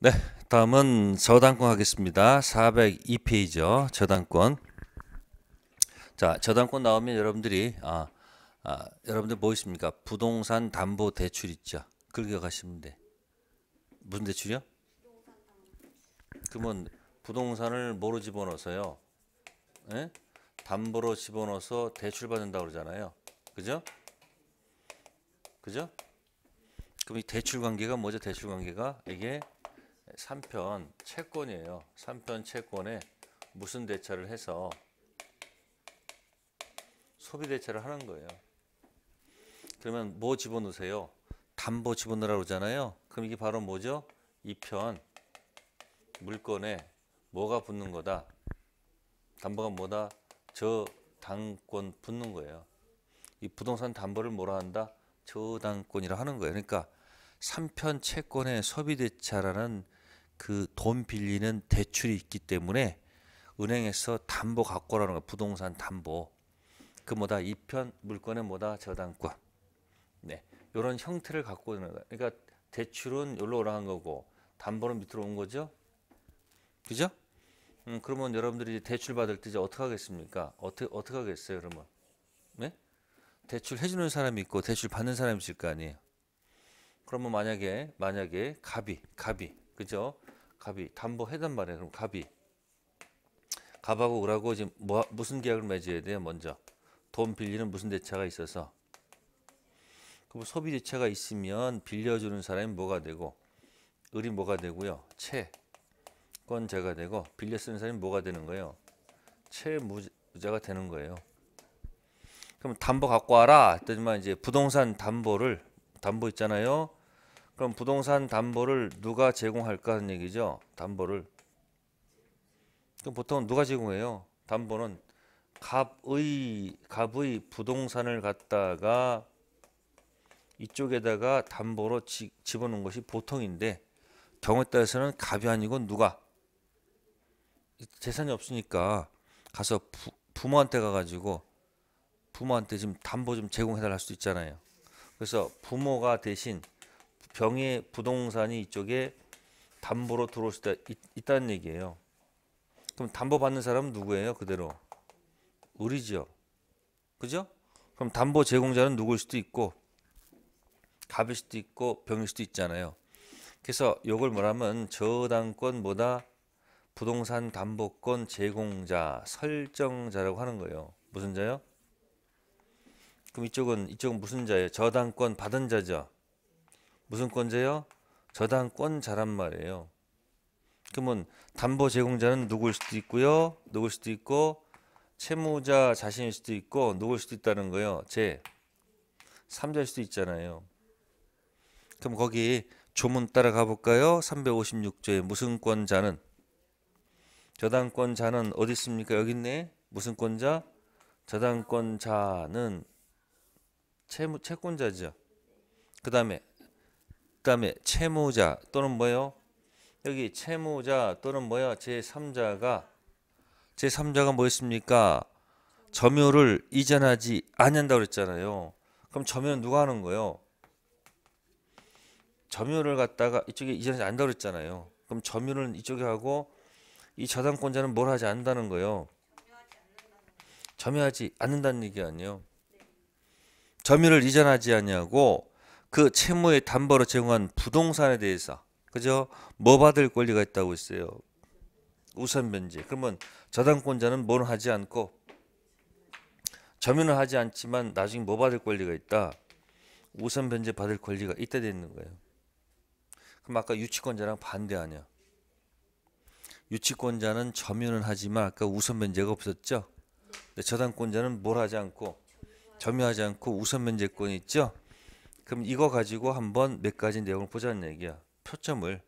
네, 다음은 저당권 하겠습니다. 402페이지요. 저당권. 자, 저당권 나오면 여러분들이 아, 아 여러분들 뭐 있습니까? 부동산 담보 대출 있죠. 그렇게 가시면 돼. 무슨 대출이요? 그러면 부동산을 뭐로 집어넣어서요? 예? 담보로 집어넣어서 대출 받는다 고 그러잖아요. 그죠? 그죠? 그럼 이 대출 관계가 뭐죠? 대출 관계가 이게 3편 채권이에요. 3편 채권에 무슨 대처를 해서 소비 대처를 하는 거예요. 그러면 뭐 집어넣으세요? 담보 집어넣으라고 그러잖아요. 그럼 이게 바로 뭐죠? 2편 물건에 뭐가 붙는 거다. 담보가 뭐다? 저당권 붙는 거예요. 이 부동산 담보를 뭐라 한다? 저당권이라 하는 거예요. 그러니까 3편 채권의 소비대차라는 그돈 빌리는 대출이 있기 때문에 은행에서 담보 갖고 오 라는 거 부동산 담보 그 뭐다 이편 물건에 뭐다 저당권 네요런 형태를 갖고 오는거 그러니까 대출은 여기로 올라간 거고 담보는 밑으로 온 거죠 그죠 음, 그러면 여러분들이 대출 받을 때 이제 어떻게 하겠습니까 어떻게 어떻게 하겠어요 그러면 네 대출 해주는 사람이 있고 대출 받는 사람이 있을 거 아니에요 그러면 만약에 만약에 갑이 갑이 그죠 갑이 담보해단 말이에요. 그럼 갑이 갑하고 을하고 지금 뭐, 무슨 계약을 맺어야 돼요? 먼저 돈 빌리는 무슨 대차가 있어서 그럼 뭐 소비 대차가 있으면 빌려주는 사람이 뭐가 되고 을이 뭐가 되고요? 채권자가 되고 빌려 쓰는 사람이 뭐가 되는 거예요? 채무자가 되는 거예요. 그럼 담보 갖고 와라 했더니만 이제 부동산 담보를 담보 있잖아요. 그럼 부동산 담보를 누가 제공할까 하는 얘기죠. 담보를. 그럼 보통 누가 제공해요? 담보는 갑의 갑의 부동산을 갖다가 이쪽에다가 담보로 지, 집어넣은 것이 보통인데 경우에 따라서는 갑이 아니고 누가 재산이 없으니까 가서 부, 부모한테 가가지고 부모한테 지금 담보 좀 제공해달라 할 수도 있잖아요. 그래서 부모가 대신 병의 부동산이 이쪽에 담보로 들어올 수 있다, 있, 다는 얘기예요. 그럼 담보 받는 사람은 누구예요? 그대로 을이죠. 그죠? 그럼 담보 제공자는 누구일 수도 있고 갑일 수도 있고 병일 수도 있잖아요. 그래서 이걸 뭐라면 저당권 뭐다 부동산 담보권 제공자 설정자라고 하는 거예요. 무슨 자요? 그럼 이쪽은 이쪽은 무슨 자예요? 저당권 받은 자죠. 무슨 권제요? 저당권자란 말이에요. 그러면 담보 제공자는 누구일 수도 있고요. 누구일 수도 있고 채무자 자신일 수도 있고 누구일 수도 있다는 거예요. 제 3자일 수도 있잖아요. 그럼 거기 조문 따라가 볼까요? 356조에 무슨 권자는 저당권자는 어디 있습니까? 여기 있네. 무슨 권자? 저당권자는 채무 채권자죠. 그다음에 그다음에 채무자 또는 뭐요? 여기 채무자 또는 뭐야? 제3자가 제3자가 뭐였습니까? 점유를 이전하지 않는다 그랬잖아요. 그럼 점유는 누가 하는 거예요? 점유를 갖다가 이쪽에 이전하지 않는다 그랬잖아요. 그럼 점유는 이쪽에 하고 이 저당권자는 뭘 하지 않는다는 거예요? 점유하지 않는다는 얘기 아니에요. 네. 점유를 이전하지 않냐고 그 채무의 담보로 제공한 부동산에 대해서 그죠? 뭐 받을 권리가 있다고 했어요. 우선 변제. 그러면 저당권자는 뭘 하지 않고 점유는 하지 않지만 나중에 뭐 받을 권리가 있다. 우선 변제 받을 권리가 있다 되는 거예요. 그럼 아까 유치권자랑 반대 아니야. 유치권자는 점유는 하지만 아까 그러니까 우선 변제가 없었죠. 근데 저당권자는 뭘 하지 않고 점유하지 않고 우선 변제권이 있죠. 그럼 이거 가지고 한번 몇 가지 내용을 보자는 얘기야. 표점을.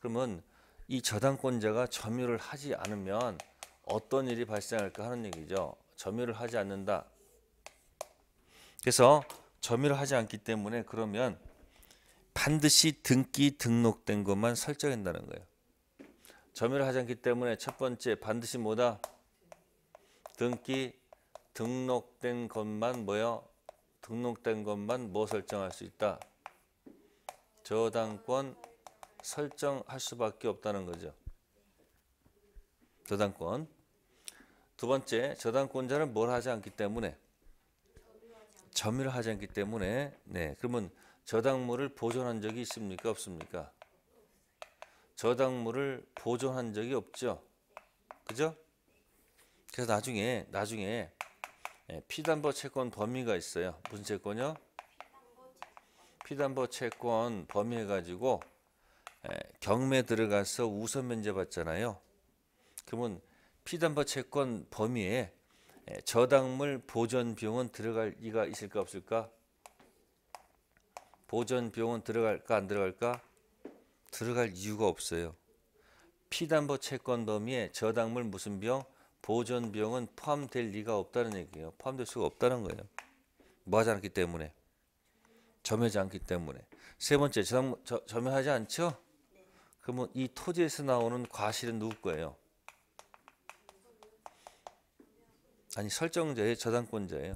그러면 이 저당권자가 점유를 하지 않으면 어떤 일이 발생할까 하는 얘기죠. 점유를 하지 않는다. 그래서 점유를 하지 않기 때문에 그러면 반드시 등기 등록된 것만 설정한다는 거예요. 점유를 하지 않기 때문에 첫 번째 반드시 뭐다? 등기 등록된 것만 뭐요? 등록된 것만 뭐 설정할 수 있다? 저당권 설정할 수밖에 없다는 거죠. 저당권. 두 번째, 저당권자는 뭘 하지 않기 때문에 점유를 하지 않기 때문에 네, 그러면 저당물을 보존한 적이 있습니까? 없습니까? 저당물을 보존한 적이 없죠. 그죠? 그래서 나중에 나중에 예, 피담보 채권 범위가 있어요. 무슨 채권이요? 피담보 채권 범위 해가지고 예, 경매 들어가서 우선 면제받잖아요. 그러면 피담보 채권 범위에 예, 저당물 보전 비용은 들어갈 이가 있을까 없을까? 보전 비용은 들어갈까 안 들어갈까? 들어갈 이유가 없어요. 피담보 채권 범위에 저당물 무슨 비용? 보존 비용은 포함될 리가 없다는 얘기예요. 포함될 수가 없다는 거예요. 뭐 하지 않기 때문에 점유하지 않기 때문에 세 번째 점, 저, 점유하지 않죠? 그러면 이 토지에서 나오는 과실은 누구 거예요? 아니 설정자의 저당권자예요.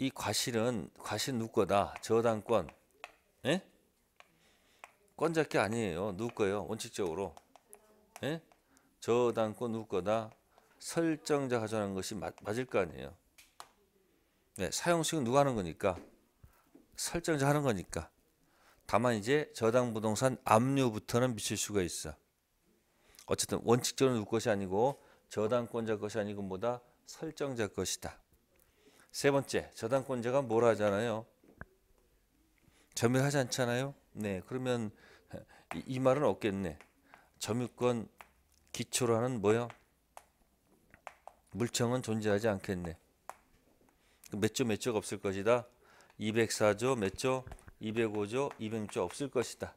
이 과실은 과실 누구 거다? 저당권. 예? 권잡기 아니에요. 누구 거예요? 원칙적으로. 예? 저당권 누구 거나 설정자 가져가는 것이 맞, 맞을 거 아니에요. 네, 사용식은 누가 하는 거니까 설정자 하는 거니까 다만 이제 저당 부동산 압류부터는 미칠 수가 있어. 어쨌든 원칙적으로 누구 것이 아니고 저당권자 것이 아니고 뭐다 설정자 것이다. 세 번째 저당권자가 뭘 하잖아요. 점유하지 않잖아요. 네 그러면 이, 이 말은 없겠네. 점유권 기초로 하는 뭐야? 물청은 존재하지 않겠네. 몇조 몇조가 없을 것이다. 204조 몇 조? 205조, 206조 없을 것이다.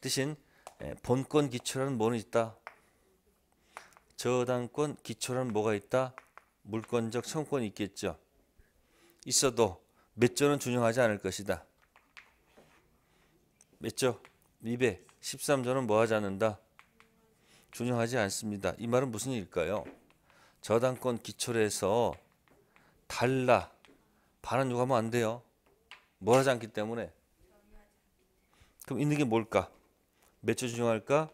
대신 예, 본권 기초라는 뭐는 있다. 저당권 기초라는 뭐가 있다. 물권적 청권이 있겠죠. 있어도 몇 조는 준용하지 않을 것이다. 몇 조? 213조는 뭐 하지 않는다. 준용하지 않습니다. 이 말은 무슨 일일까요? 저당권 기초로 해서 달라 반은 요구하면 안 돼요. 뭘 하지 않기 때문에. 그럼 있는 게 뭘까? 몇주 준용할까?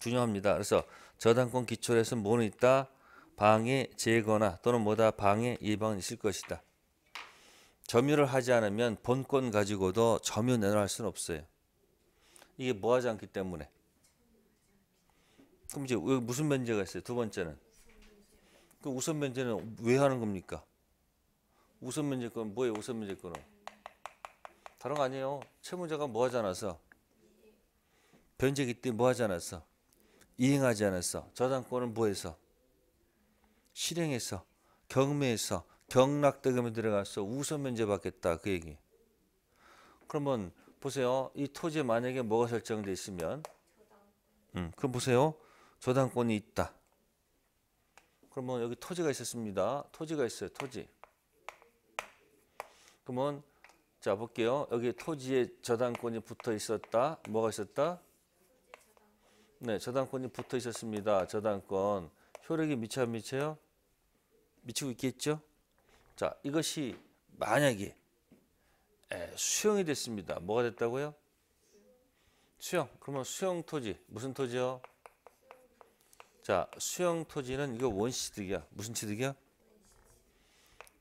준용합니다. 그래서 저당권 기초로 해서 뭐는 있다? 방해 제거나 또는 뭐다 방해 예방은 있을 것이다. 점유를 하지 않으면 본권 가지고도 점유 내놓을 수는 없어요. 이게 뭐하지 않기 때문에. 그럼 이제 무슨 면제가 있어요? 두 번째는 그 우선 면제는 왜 하는 겁니까? 우선 면제권 뭐예요? 우선 면제권은 다른 거 아니에요. 채무자가 뭐 하지 않았어? 변제기 때뭐 하지 않았어? 이행하지 않았어. 저당권은 뭐해서? 실행해서 경매에서 경락대금에 들어가서 우선 면제 받겠다 그 얘기. 그러면 보세요. 이 토지에 만약에 뭐가 설정돼 있으면 음, 그럼 보세요. 저당권이 있다. 그러면 여기 토지가 있었습니다. 토지가 있어요. 토지. 그러면 자 볼게요. 여기 토지에 저당권이 붙어 있었다. 뭐가 있었다? 네, 저당권이 붙어 있었습니다. 저당권. 효력이 미쳐 안 미쳐요? 미치고 있겠죠? 자, 이것이 만약에 에, 예, 수용이 됐습니다. 뭐가 됐다고요? 수용. 그러면 수용 토지. 무슨 토지요? 자, 수형 토지는 이거 원시득이야. 무슨 취득이야?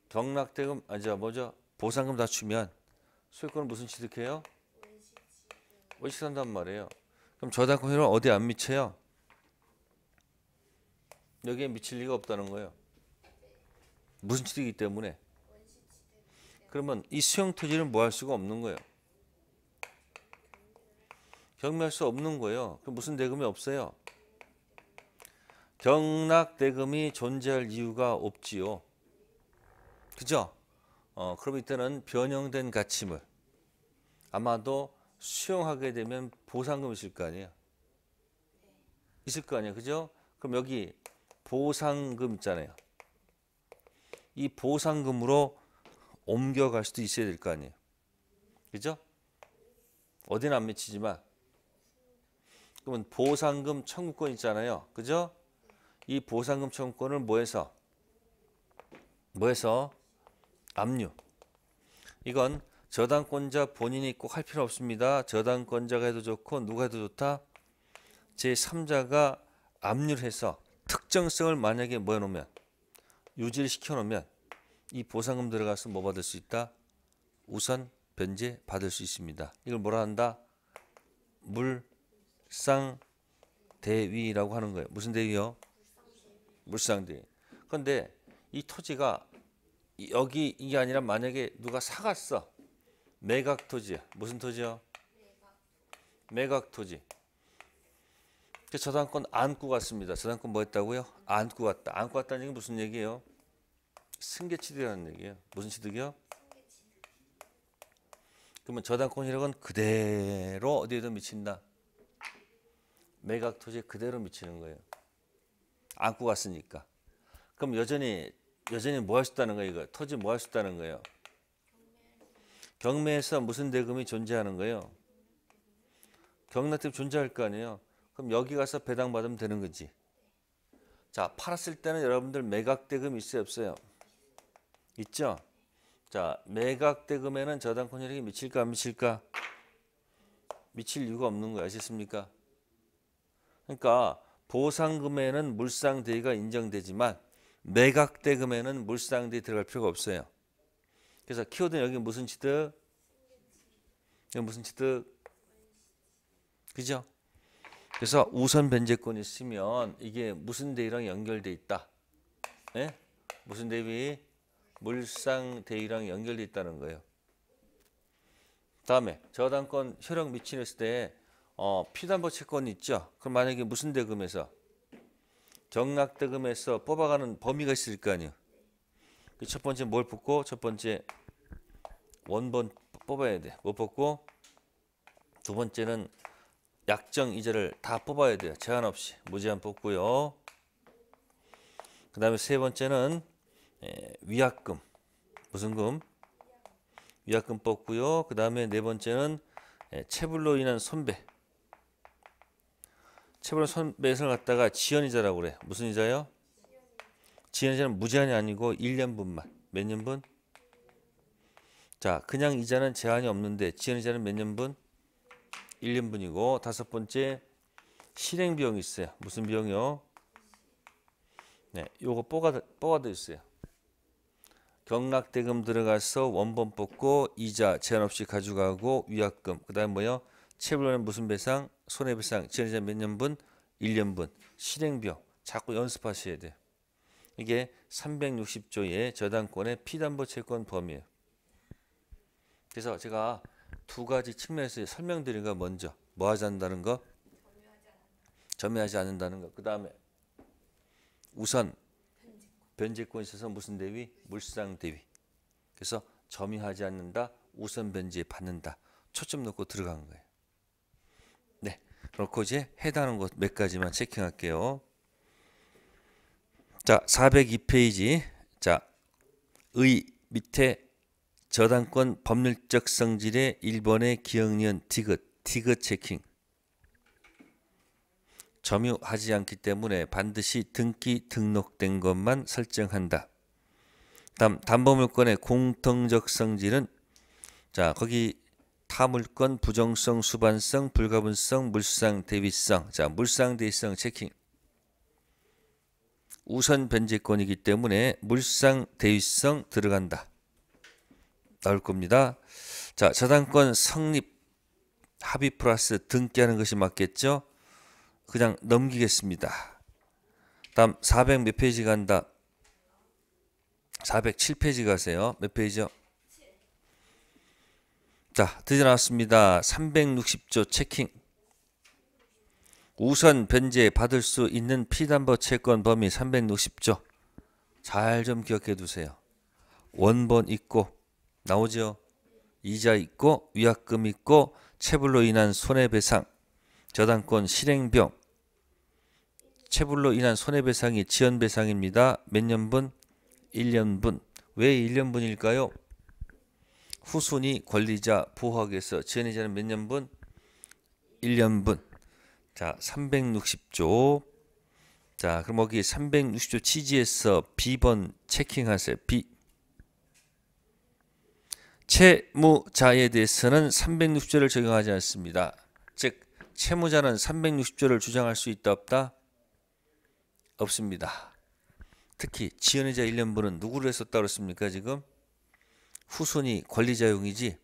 경락대금 아니 뭐죠? 보상금 다 주면 소유권은 무슨 취득해요? 원시 산단 말이에요. 그럼 저당권 효율 어디 안 미쳐요? 여기에 미칠 리가 없다는 거예요. 무슨 취득이기 때문에. 그러면 이 수용 토지는 뭐 할 수가 없는 거예요. 경매할 수 없는 거예요. 그럼 무슨 대금이 없어요? 경락대금이 존재할 이유가 없지요. 그죠? 어, 그럼 이때는 변형된 가침을 아마도 수용하게 되면 보상금 있을 거 아니에요? 있을 거 아니에요. 그죠? 그럼 여기 보상금 있잖아요. 이 보상금으로 옮겨갈 수도 있어야 될 거 아니에요. 그죠? 어디는 안 미치지만 그러면 보상금 청구권 있잖아요. 그죠? 이 보상금 청구권을 뭐해서 뭐해서 압류. 이건 저당권자 본인이 꼭 할 필요 없습니다. 저당권자가 해도 좋고 누가 해도 좋다. 제3자가 압류해서 를 특정성을 만약에 모여 놓으면 유지를 시켜 놓으면 이 보상금 들어가서 뭐 받을 수 있다? 우선 변제 받을 수 있습니다. 이걸 뭐라 한다? 물상 대위라고 하는 거예요. 무슨 대위요? 물상들이. 그런데 이 토지가 여기 이게 아니라 만약에 누가 사갔어. 매각 토지. 무슨 토지요? 매각 토지. 그 저당권 안고 갔습니다. 저당권 뭐 했다고요? 안고 갔다. 안고 갔다는 얘 무슨 얘기예요? 승계취득이라는 얘기예요. 무슨 취득이요? 그러면 저당권 이력은 그대로 어디에도 미친다. 매각 토지에 그대로 미치는 거예요. 안고 갔으니까. 그럼 여전히 여전히 뭐하셨다는 거예요? 이거 토지 뭐할수다는 거예요? 경매에서 무슨 대금이 존재하는 거예요? 경납대 존재할 거 아니에요? 그럼 여기 가서 배당 받으면 되는 거지. 자 팔았을 때는 여러분들 매각 대금 있어요 없어요? 있죠? 자 매각 대금에는 저당권 혈액이 미칠까 안 미칠까? 미칠 이유가 없는 거예요. 아셨습니까? 그러니까 보상금에는 물상대위가 인정되지만 매각대금에는 물상대위 들어갈 필요가 없어요. 그래서 키워드는 여기 무슨 취득? 여기 무슨 취득? 그죠? 그래서 우선 변제권이 있으면 이게 무슨 대위랑 연결돼 있다. 예? 무슨 대위? 물상 대위랑 연결돼 있다는 거예요. 다음에 저당권 효력 미친했때 어, 피담보 채권 있죠. 그럼 만약에 무슨 대금에서 정락 대금에서 뽑아가는 범위가 있을 거 아니에요. 그 첫 번째 뭘 뽑고 첫 번째 원본 뽑아야 돼. 뭐 뽑고 두 번째는 약정 이자를 다 뽑아야 돼요. 제한 없이 무제한 뽑고요. 그 다음에 세 번째는 예, 위약금 무슨 금? 위약금 뽑고요. 그 다음에 네 번째는 체불로 예, 인한 손배 체버린 선배에서 갖다가 지연이자라고 그래. 무슨 이자요? 지연이자는 무제한이 아니고 1년분만. 몇 년분? 자, 그냥 이자는 제한이 없는데 지연이자는 몇 년분? 1년분이고 다섯 번째 실행 비용이 있어요. 무슨 비용이요? 네, 요거 뽑아 뽑아도 있어요. 경락대금 들어가서 원본 뽑고 이자 제한 없이 가져가고 위약금. 그다음 뭐요? 채불는 무슨 배상? 손해배상, 지원자 몇 년분, 1년분, 실행비용 자꾸 연습하셔야 돼요. 이게 360조의 저당권의 피담보 채권 범위예요. 그래서 제가 두 가지 측면에서 설명드린 거 먼저 뭐 하자는 거? 점유하지 않는다는 거. 그 다음에 우선 변제권 있어서 무슨 대위? 물상 대위. 그래서 점유하지 않는다. 우선 변제 받는다. 초점 놓고 들어간 거예요. 그렇고 이제 해당하는 것 몇 가지만 체킹할게요. 자, 402페이지. 자, 의 밑에 저당권 법률적 성질의 일본의 기억년 디귿, 디귿 체킹. 점유하지 않기 때문에 반드시 등기 등록된 것만 설정한다. 다음 담보물권의 공통적 성질은 자 거기 타물권, 부정성, 수반성, 불가분성, 물상, 대비성. 자, 물상 대위성 체킹. 우선 변제권이기 때문에 물상 대위성 들어간다. 나올 겁니다. 자, 저당권 성립 합의 플러스 등기하는 것이 맞겠죠? 그냥 넘기겠습니다. 다음 400 몇 페이지 간다. 407페이지 가세요. 몇 페이지요? 자, 드디어 나왔습니다. 360조 체킹. 우선 변제 받을 수 있는 피담보 채권 범위 360조. 잘 좀 기억해 두세요. 원본 있고 나오죠. 이자 있고 위약금 있고 체불로 인한 손해배상 저당권 실행병 체불로 인한 손해배상이 지연배상입니다. 몇 년분? 1년분. 왜 1년분일까요? 후순위 권리자 보호하기에서 지연이자는 몇 년분? 1년분. 자, 360조. 자, 그럼 여기 360조 취지에서 B번 체킹하세요. B. 채무자에 대해서는 360조를 적용하지 않습니다. 즉, 채무자는 360조를 주장할 수 있다 없다? 없습니다. 특히 지연의자 1년분은 누구를 했었다고 그습니까 지금? 후손이 권리자용이지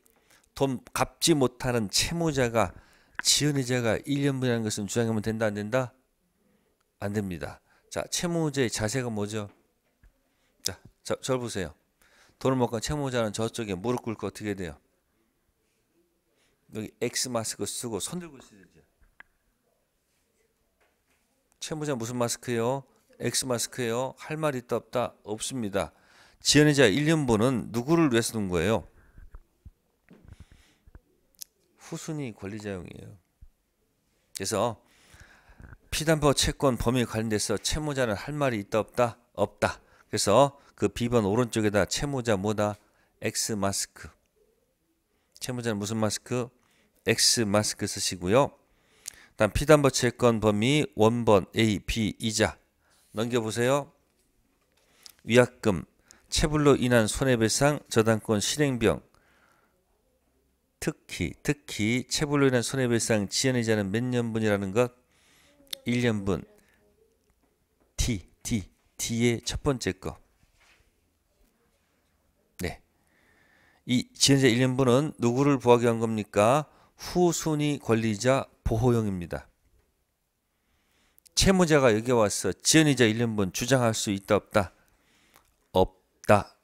돈 갚지 못하는 채무자가 지연의자가 1년분이라는 것은 주장하면 된다 안 된다? 안 됩니다. 자 채무자의 자세가 뭐죠? 자, 저, 절 보세요. 돈을 먹고 채무자는 저쪽에 무릎 꿇고 어떻게 돼요? 여기 X 마스크 쓰고 손 들고 있으죠. 채무자 무슨 마스크요? X 마스크요? 할말 있다 없다? 없습니다. 지연의자 1년분은 누구를 위해서 둔 거예요? 후순위 권리자용이에요. 그래서 피담보 채권 범위 에 관련돼서 채무자는 할 말이 있다 없다? 없다. 그래서 그 비번 오른쪽에다 채무자 뭐다? X 마스크. 채무자는 무슨 마스크? X 마스크 쓰시고요. 다음 피담보 채권 범위 원본 A, B, 이자 넘겨보세요. 위약금 체불로 인한 손해배상 저당권 실행병 특히 특히 체불로 인한 손해배상 지연이자는 몇 년분이라는 것 1년분 T D D의 첫 번째 거 네. 이 지연자 1년분은 누구를 보하게 한 겁니까? 후순위 권리자 보호형입니다. 채무자가 여기 와서 지연이자 1년분 주장할 수 있다 없다. 있다.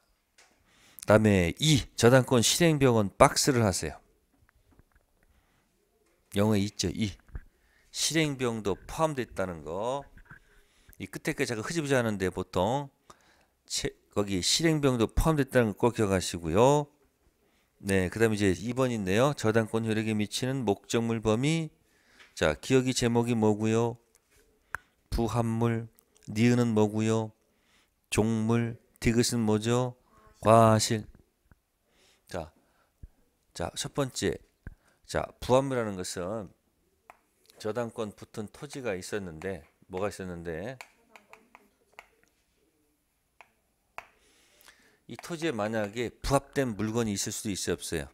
다음에 2. 저당권 실행병원 박스를 하세요. 영어에 있죠. 2. 실행병도 포함됐다는 거. 이 끝에 까 제가 흐지부지 하는데 보통 채, 거기 실행병도 포함됐다는 거꼭 기억하시고요. 네, 그 다음에 이제 2번인데요. 저당권 효력에 미치는 목적물 범위. 자, 기억이 제목이 뭐고요? 부합물, 니은은 뭐고요? 종물, 디귿은 뭐죠? 과실. 자, 자, 첫 번째. 자, 부암이라는 것은 저당권 붙은 토지가 있었는데 뭐가 있었는데 이 토지에 만약에 부합된 물건이 있을 수도 있어요, 없어요?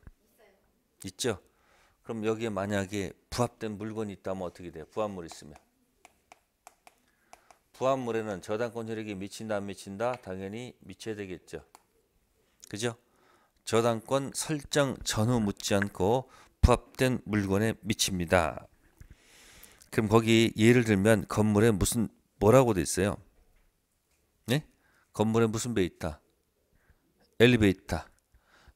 있죠. 그럼 여기에 만약에 부합된 물건이 있다면 어떻게 돼요? 부합물 있으면 부합물에는 저당권 효력이 미친다 안 미친다? 당연히 미쳐야 되겠죠. 그죠? 저당권 설정 전후 묻지 않고 부합된 물건에 미칩니다. 그럼 거기 예를 들면 건물에 무슨 뭐라고 돼 있어요? 네? 건물에 무슨 배 있다? 엘리베이터.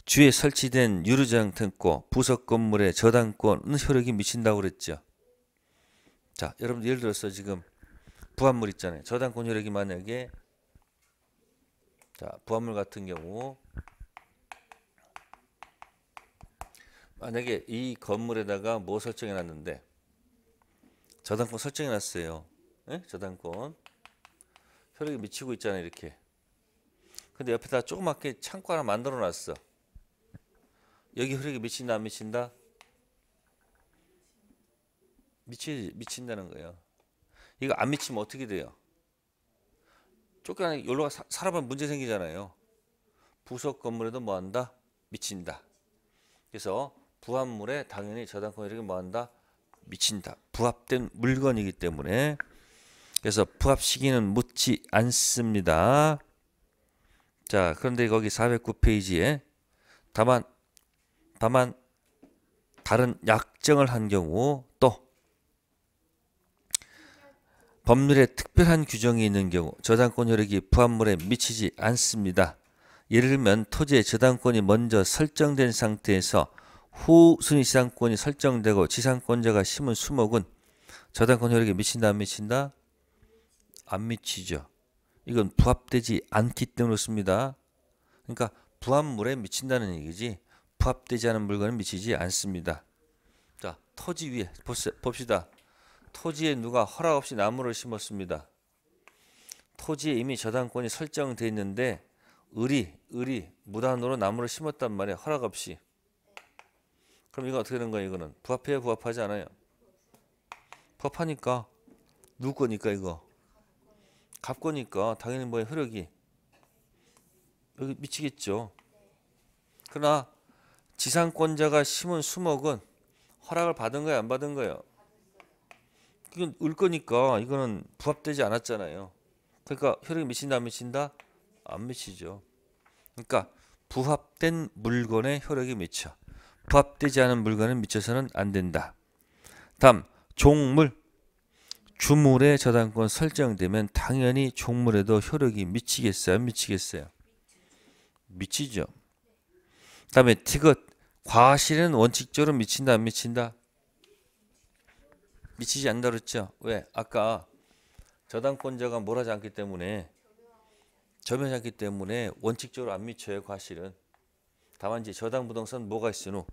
주에 설치된 유리장 등고 부속건물에저당권 효력이 미친다고 그랬죠. 자, 여러분 예를 들어서 지금 부합물 있잖아요. 저당권 혈액이 만약에 자 부합물 같은 경우 만약에 이 건물에다가 뭐 설정해 놨는데 저당권 설정해 놨어요. 네? 저당권 혈액이 미치고 있잖아요 이렇게. 근데 옆에다 조그맣게 창고 하나 만들어 놨어. 여기 혈액이 미친다 안 미친다? 미치 미친다는 거예요. 이거 안 미치면 어떻게 돼요? 쫓겨나니 여기가 살아보면 문제 생기잖아요. 부속 건물에도 뭐 한다? 미친다. 그래서 부합물에 당연히 저당권이익이 뭐 한다? 미친다. 부합된 물건이기 때문에 그래서 부합 시기는 묻지 않습니다. 자, 그런데 거기 409페이지에 다만 다만 다른 약정을 한 경우 또 법률에 특별한 규정이 있는 경우 저당권 효력이 부합물에 미치지 않습니다. 예를 들면 토지의 저당권이 먼저 설정된 상태에서 후 순위시장권이 설정되고 지상권자가 심은 수목은 저당권 효력에 미친다 안 미친다? 안 미치죠. 이건 부합되지 않기 때문에 그렇습니다. 그러니까 부합물에 미친다는 얘기지 부합되지 않은 물건은 미치지 않습니다. 자 토지 위에 봅시다. 토지에 누가 허락 없이 나무를 심었습니다. 토지에 이미 저당권이 설정되어 있는데 의리, 의리, 무단으로 나무를 심었단 말이에요. 허락 없이. 그럼 이거 어떻게 되는 거예요 이거는? 부합해요? 부합하지 않아요? 부합하니까. 누구 거니까 이거? 갑 거니까 당연히 뭐에 효력이 여기 미치겠죠. 그러나 지상권자가 심은 수목은 허락을 받은 거예요? 안 받은 거예요? 이건 을 거니까 이거는 부합되지 않았잖아요. 그러니까 혈액 이 미친다 안 미친다? 안 미치죠. 그러니까 부합된 물건에 혈액이 미쳐. 부합되지 않은 물건은 미쳐서는 안 된다. 다음 종물 주물에 저당권 설정되면 당연히 종물에도 효력이 미치겠어요? 미치겠어요? 미치죠. 다음에 티귿 과실은 원칙적으로 미친다 안 미친다? 미치지 않는다 그랬죠? 왜? 아까 저당권자가 몰아지 않기 때문에 저면하지 않기 때문에 원칙적으로 안 미쳐요 과실은 다만 이제 저당 부동산 뭐가 있으노?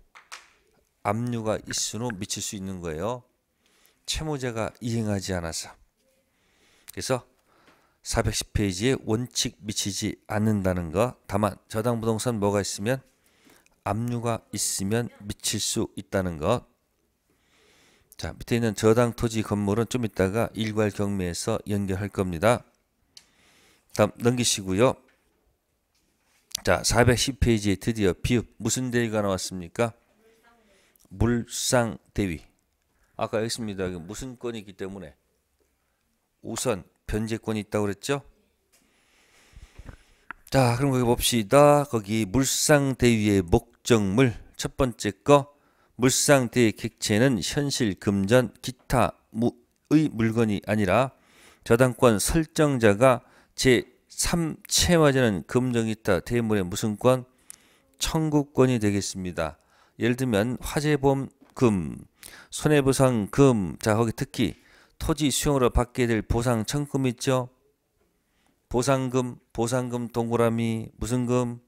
압류가 있으노 미칠 수 있는 거예요 채무자가 이행하지 않아서 그래서 410페이지에 원칙 미치지 않는다는 거 다만 저당 부동산 뭐가 있으면 압류가 있으면 미칠 수 있다는 것 자, 밑에 있는 저당 토지 건물은 좀 이따가 일괄 경매에서 연결할 겁니다. 다음 넘기시고요. 자, 410페이지에 드디어 비읍 무슨 대위가 나왔습니까? 물상 대위. 아까 했습니다. 무슨 권이 있기 때문에 우선 변제권이 있다고 그랬죠? 자, 그럼 거기 봅시다. 거기 물상 대위의 목적물 첫 번째 거 물상태의 객체는 현실 금전 기타 의 물건이 아니라 저당권 설정자가 제3채화되는 금전 기타 대물의 무슨권 청구권이 되겠습니다. 예를 들면 화재보험금, 손해보상금, 자 거기 특히 토지 수용으로 받게 될 보상 청금 있죠? 보상금, 보상금 동그라미 무슨 금?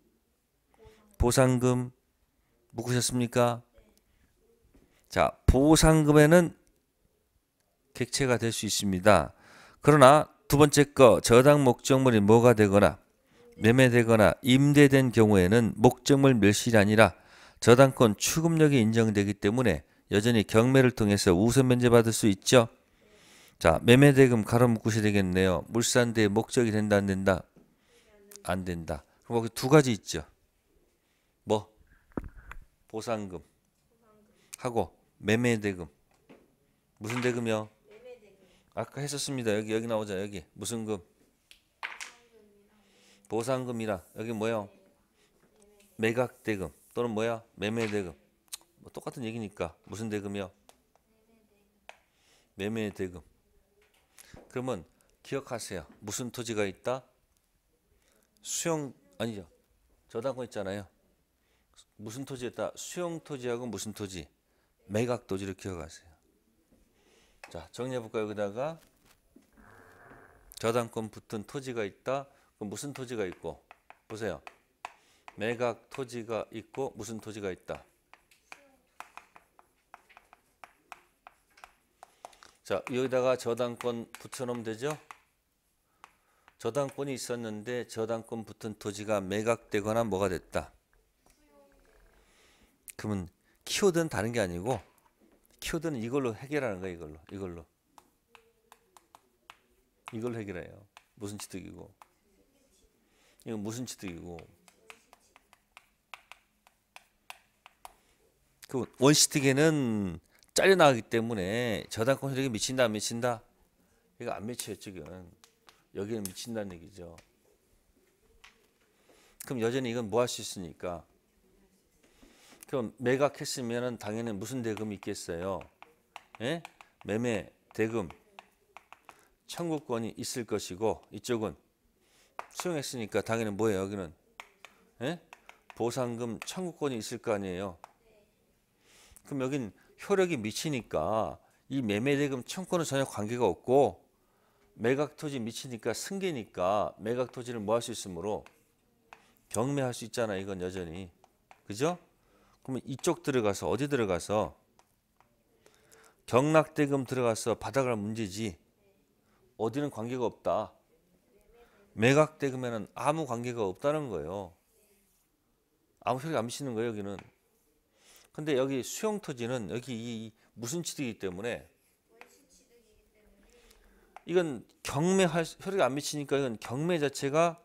보상금 묶으셨습니까? 자, 보상금에는 객체가 될 수 있습니다. 그러나 두 번째 거 저당 목적물이 뭐가 되거나 매매되거나 임대된 경우에는 목적물 멸실이 아니라 저당권 추금력이 인정되기 때문에 여전히 경매를 통해서 우선 면제받을 수 있죠. 자, 매매대금 가로묶으셔야 되겠네요. 물산대의 목적이 된다 안 된다? 안 된다. 그럼 거기 두 가지 있죠. 뭐? 보상금 하고 매매 대금. 무슨 대금이요? 아까 했었습니다. 여기 여기 나오자. 여기. 무슨 금? 보상금이라. 여기 뭐요 매각 대금 또는 뭐야? 매매 대금. 뭐 똑같은 얘기니까. 무슨 대금이요? 매매 대금. 그러면 기억하세요. 무슨 토지가 있다? 수용 아니죠. 저당권 있잖아요. 무슨 토지였다? 수용 토지하고 무슨 토지? 매각 도지를 기억하세요. 자, 정리해 볼까요? 여다가 저당권 붙은 토지가 있다. 그럼 무슨 토지가 있고? 보세요. 매각 토지가 있고 무슨 토지가 있다. 자, 여기다가 저당권 붙여 놓으면 되죠? 저당권이 있었는데 저당권 붙은 토지가 매각되거나 뭐가 됐다. 그러면 키워드는 다른 게 아니고 키워드는 이걸로 해결하는 거야 이걸로 이걸로 이걸 해결해요 무슨 취득이고 이건 무슨 취득이고 그 원시득에는 잘려나가기 때문에 저당권 세력이 미친다 안 미친다 이거 안 미쳐요 지금 여기는 미친다는 얘기죠 그럼 여전히 이건 뭐 할 수 있으니까 그럼 매각했으면 당연히 무슨 대금이 있겠어요? 예? 매매 대금 청구권이 있을 것이고 이쪽은 수용했으니까 당연히 뭐예요? 여기는 예? 보상금 청구권이 있을 거 아니에요. 그럼 여긴 효력이 미치니까 이 매매 대금 청구권은 전혀 관계가 없고 매각 토지 미치니까 승계니까 매각 토지를 뭐 할 수 있으므로 경매할 수 있잖아 이건 여전히 그죠? 그러면 이쪽 들어가서 어디 들어가서 경락대금 들어가서 바닥을 문제지 어디는 관계가 없다. 매각대금에는 아무 관계가 없다는 거예요. 아무 소리가 안 미치는 거예요 여기는. 근데 여기 수용토지는 여기 이 무슨 취득이기 때문에 이건 경매 할 효력이 안 미치니까 이건 경매 자체가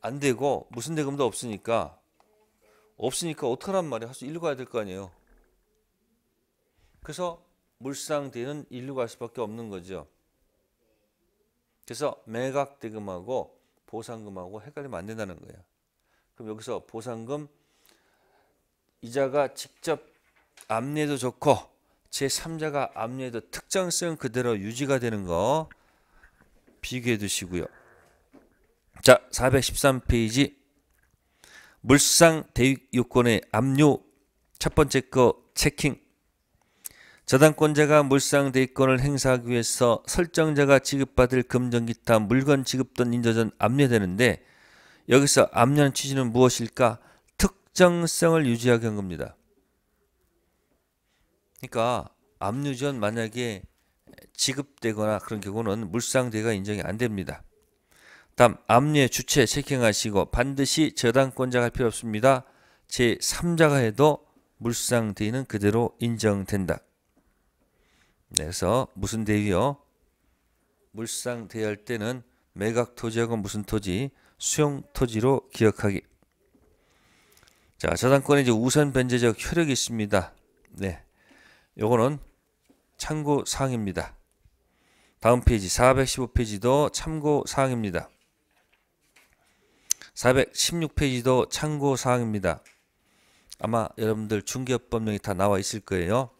안 되고 무슨 대금도 없으니까 없으니까 어떡하란 말이야. 가서 일로 야될 거 아니에요. 그래서 물상 뒤는 일로 갈 수밖에 없는 거죠. 그래서 매각대금하고 보상금하고 헷갈리면 안 된다는 거예요. 그럼 여기서 보상금 이자가 직접 압류해도 좋고 제3자가 압류해도 특장성 그대로 유지가 되는 거 비교해 두시고요. 자, 413페이지 물상 대유권의 압류 첫 번째 거 체킹 저당권자가 물상 대위권을 행사하기 위해서 설정자가 지급받을 금전 기타 물건 지급 등 인도전 압류되는데 여기서 압류는 취지는 무엇일까? 특정성을 유지하게 한 겁니다. 그러니까 압류전 만약에 지급되거나 그런 경우는 물상대가 인정이 안 됩니다. 다음 압류의 주체 체킹하시고 반드시 저당권자가 할 필요 없습니다. 제3자가 해도 물상 대위는 그대로 인정된다. 네, 그래서 무슨 대위요? 물상 대위할 때는 매각 토지하고 무슨 토지? 수용 토지로 기억하기. 자, 저당권에 이제 우선 변제적 효력이 있습니다. 네. 요거는 참고 사항입니다. 다음 페이지 415페이지도 참고 사항입니다. 416페이지도 참고사항입니다. 아마 여러분들 중개업법령이 다 나와 있을 거예요.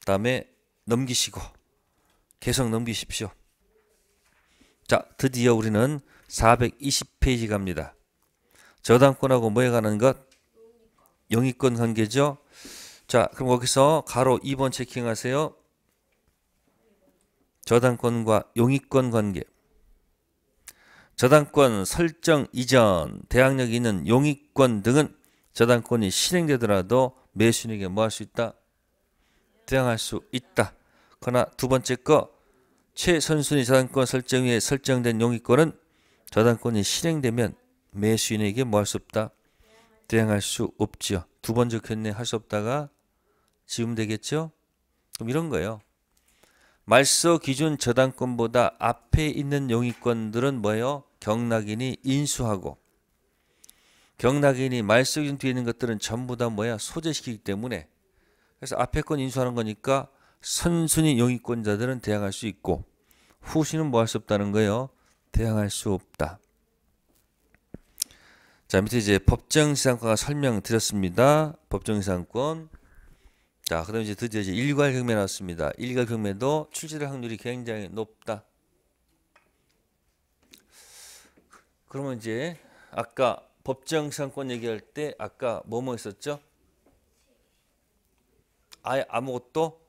그 다음에 넘기시고 계속 넘기십시오. 자 드디어 우리는 420페이지 갑니다. 저당권하고 뭐에 관한 것? 영위권 관계죠. 자 그럼 거기서 가로 2번 체킹하세요. 저당권과 용의권 관계 저당권 설정 이전, 대항력이 있는 용익권 등은 저당권이 실행되더라도 매수인에게 뭐 할 수 있다? 대항할 수 있다. 그러나 두 번째 거 최선순위 저당권 설정 위에 설정된 용익권은 저당권이 실행되면 매수인에게 뭐 할 수 없다? 대항할 수 없지요. 두번 적혔네 할 수 없다가 지음 되겠죠? 그럼 이런 거예요. 말소 기준 저당권보다 앞에 있는 용의권들은 뭐예요? 경락인이 인수하고 경락인이 말소 기준 뒤에 있는 것들은 전부 다 뭐야? 소재시키기 때문에 그래서 앞에 건 인수하는 거니까 선순위 용의권자들은 대항할 수 있고 후시는 뭐 할 수 없다는 거예요. 대항할 수 없다. 자 밑에 이제 법정시장권 설명드렸습니다. 법정시장권 자, 그다음 이제 드디어 이제 일괄 경매 나왔습니다. 일괄 경매도 출제될 확률이 굉장히 높다. 그러면 이제 아까 법정 상권 얘기할 때 아까 뭐뭐 있었죠? 아예 아무것도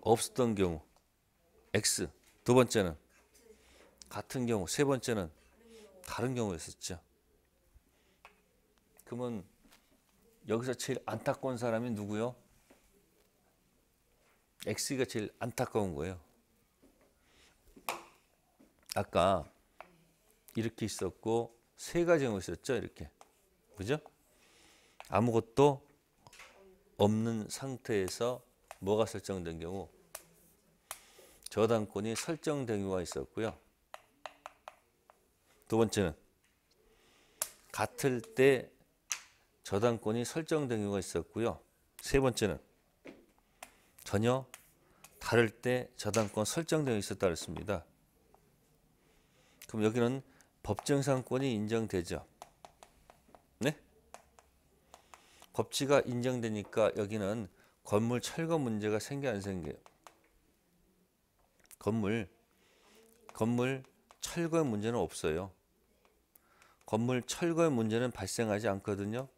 없었던 경우 X 두 번째는 같은 경우 세 번째는 다른 경우였었죠. 그러면 여기서 제일 안타까운 사람이 누구요? X가 제일 안타까운 거예요. 아까 이렇게 있었고 세 가지 경우 있었죠. 이렇게. 그죠? 아무것도 없는 상태에서 뭐가 설정된 경우 저당권이 설정된 경우가 있었고요. 두 번째는 같을 때 저당권이 설정된 경우가 있었고요. 세 번째는 전혀 다를 때 저당권 설정되어 있었다 그랬습니다. 그럼 여기는 법정상권이 인정되죠. 네? 법치가 인정되니까 여기는 건물 철거 문제가 생겨 안 생겨요? 건물 건물 철거의 문제는 없어요. 건물 철거의 문제는 발생하지 않거든요.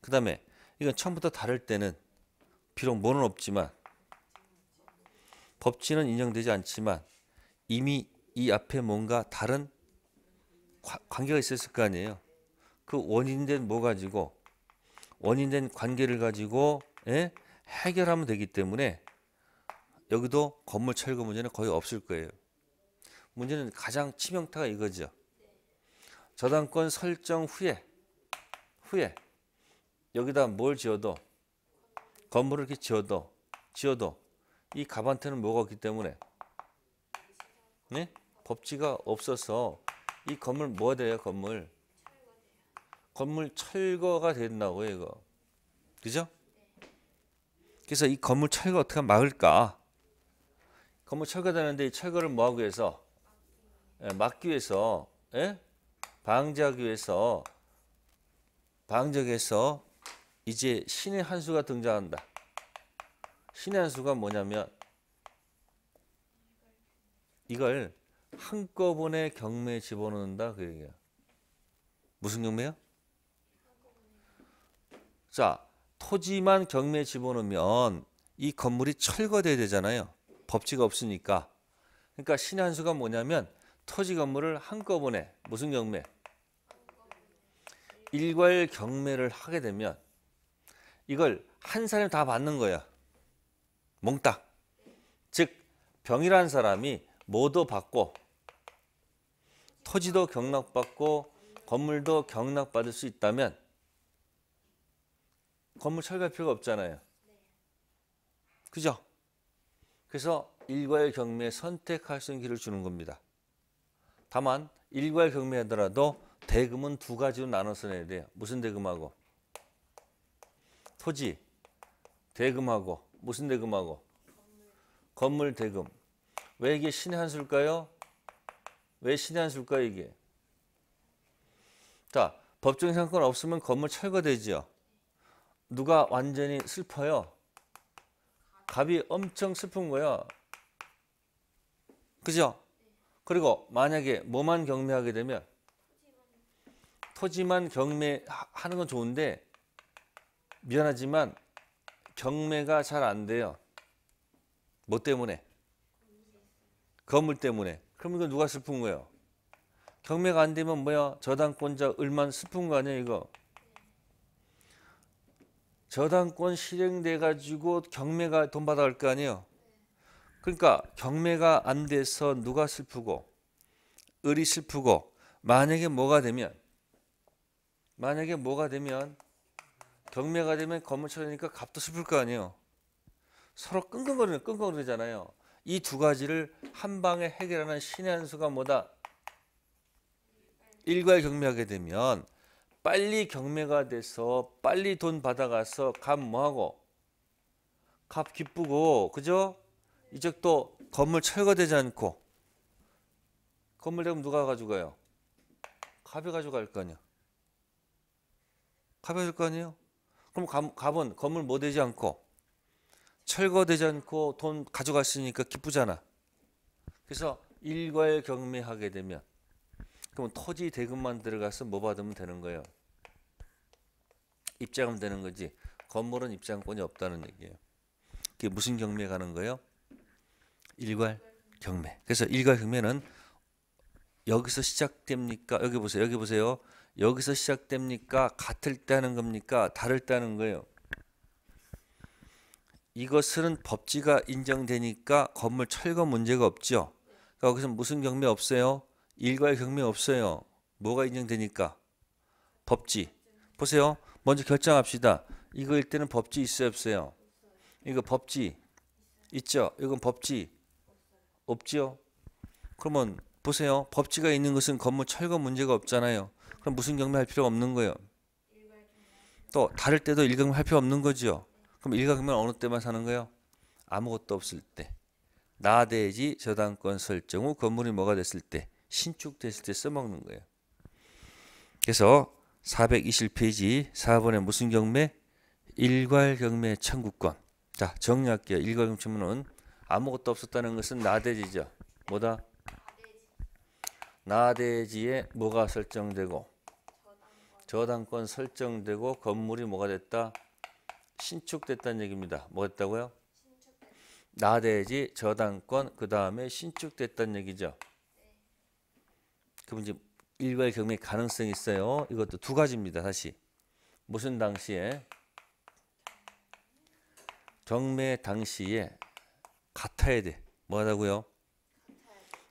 그 다음에 이건 처음부터 다를 때는 비록 뭐는 없지만 법치는 인정되지 않지만 이미 이 앞에 뭔가 다른 관계가 있었을 거 아니에요. 그 원인된 뭐 가지고 원인된 관계를 가지고 예? 해결하면 되기 때문에 여기도 건물 철거 문제는 거의 없을 거예요. 문제는 가장 치명타가 이거죠. 저당권 설정 후에 후에 여기다 뭘 지어도 건물을 이렇게 지어도 지어도 이 갑한테는 뭐가 없기 때문에 네? 법지가 없어서 이 건물 뭐가 돼요 건물 건물 철거가 된다고요 이거 그죠? 그래서 이 건물 철거 어떻게 막을까? 건물 철거되는데 이 철거를 뭐하기 위해서 예, 막기 위해서 예? 방지하기 위해서 방지하해서 이제 신의 한 수가 등장한다. 신의 한 수가 뭐냐면 이걸 한꺼번에 경매에 집어넣는다 그 얘기야. 무슨 경매요? 자, 토지만 경매에 집어넣으면 이 건물이 철거돼야 되잖아요. 법칙 없으니까. 그러니까 신의 한 수가 뭐냐면 토지 건물을 한꺼번에 무슨 경매? 일괄 경매를 하게 되면 이걸 한 사람이 다 받는 거야. 몽땅. 즉 병이라는 사람이 모두 받고 토지도 경락받고 건물도 경락받을 수 있다면 건물 철거할 필요가 없잖아요. 그죠? 그래서 일괄 경매 선택할 수 있는 길을 주는 겁니다. 다만 일괄 경매하더라도 대금은 두 가지로 나눠서 내야 돼요. 무슨 대금하고? 토지 대금하고 무슨 대금하고 건물 대금. 왜 이게 신의 한 수일까요? 왜 신의 한 수일까요, 이게? 자, 법정 상권 없으면 건물 철거되지요. 누가 완전히 슬퍼요? 갑이 엄청 슬픈 거야. 그죠? 그리고 만약에 뭐만 경매하게 되면 토지만 경매하는 건 좋은데 미안하지만 경매가 잘 안 돼요. 뭐 때문에? 건물 때문에. 그럼 이거 누가 슬픈 거예요? 경매가 안 되면 뭐야? 저당권자 을만 슬픈 거아니에요 이거? 저당권 실행돼 가지고 경매가 돈 받아갈 거 아니에요? 그러니까 경매가 안 돼서 누가 슬프고 을이 슬프고 만약에 뭐가 되면 만약에 뭐가 되면 경매가 되면 건물철이니까 값도 슬플 거 아니에요. 서로 끙끙거리는 끙끙거리잖아요. 이 두 가지를 한 방에 해결하는 신의 한 수가 뭐다? 일괄 경매하게 되면 빨리 경매가 돼서 빨리 돈 받아가서 값 뭐하고 값 기쁘고 그죠? 이제 또 건물 철거되지 않고 건물 되면 누가 가져가요? 갑이 가져갈 거아니에요 갑이 가져갈 거 아니에요? 그럼 갑은 건물 뭐 되지 않고 철거되지 않고 돈 가져갔으니까 기쁘잖아. 그래서 일괄 경매하게 되면 그럼 토지 대금만 들어가서 뭐 받으면 되는 거예요? 입장하면 되는 거지. 건물은 입장권이 없다는 얘기예요. 그게 무슨 경매 가는 거예요? 일괄 경매. 그래서 일괄 경매는 여기서 시작됩니까? 여기 보세요. 여기 보세요. 여기서 시작됩니까? 같을 때 하는 겁니까? 다를 때 하는 거예요. 이것은 법지가 인정되니까 건물 철거 문제가 없죠. 그러니까 여기서 무슨 경매 없어요? 일괄 경매 없어요. 뭐가 인정되니까? 법지. 보세요. 먼저 결정합시다. 이거 일때는 법지 있어요, 없어요? 이거 법지 있죠? 이건 법지 없지 그러면 보세요. 법지가 있는 것은 건물 철거 문제가 없잖아요. 그럼 무슨 경매할 필요 없는 거예요. 또 다를 때도 일경매할 필요 없는 거지요. 그럼 일경매는 어느 때만 사는 거예요? 아무것도 없을 때. 나대지 저당권 설정 후 건물이 뭐가 됐을 때 신축됐을 때 써먹는 거예요. 그래서 421페이지 4번에 무슨 경매? 일괄 경매 청구권. 자, 정리할게요. 일괄 경매는 아무것도 없었다는 것은 나대지죠. 뭐다? 나대지에 뭐가 설정되고 저당권 설정되고 건물이 뭐가 됐다? 신축됐다는 얘기입니다. 뭐가 됐다고요? 나대지 저당권 그 다음에 신축됐다는 얘기죠. 그럼 이제 일괄 경매 가능성이 있어요. 이것도 두 가지입니다. 다시 무슨 당시에 경매 당시에 같아야 돼. 뭐하다고요?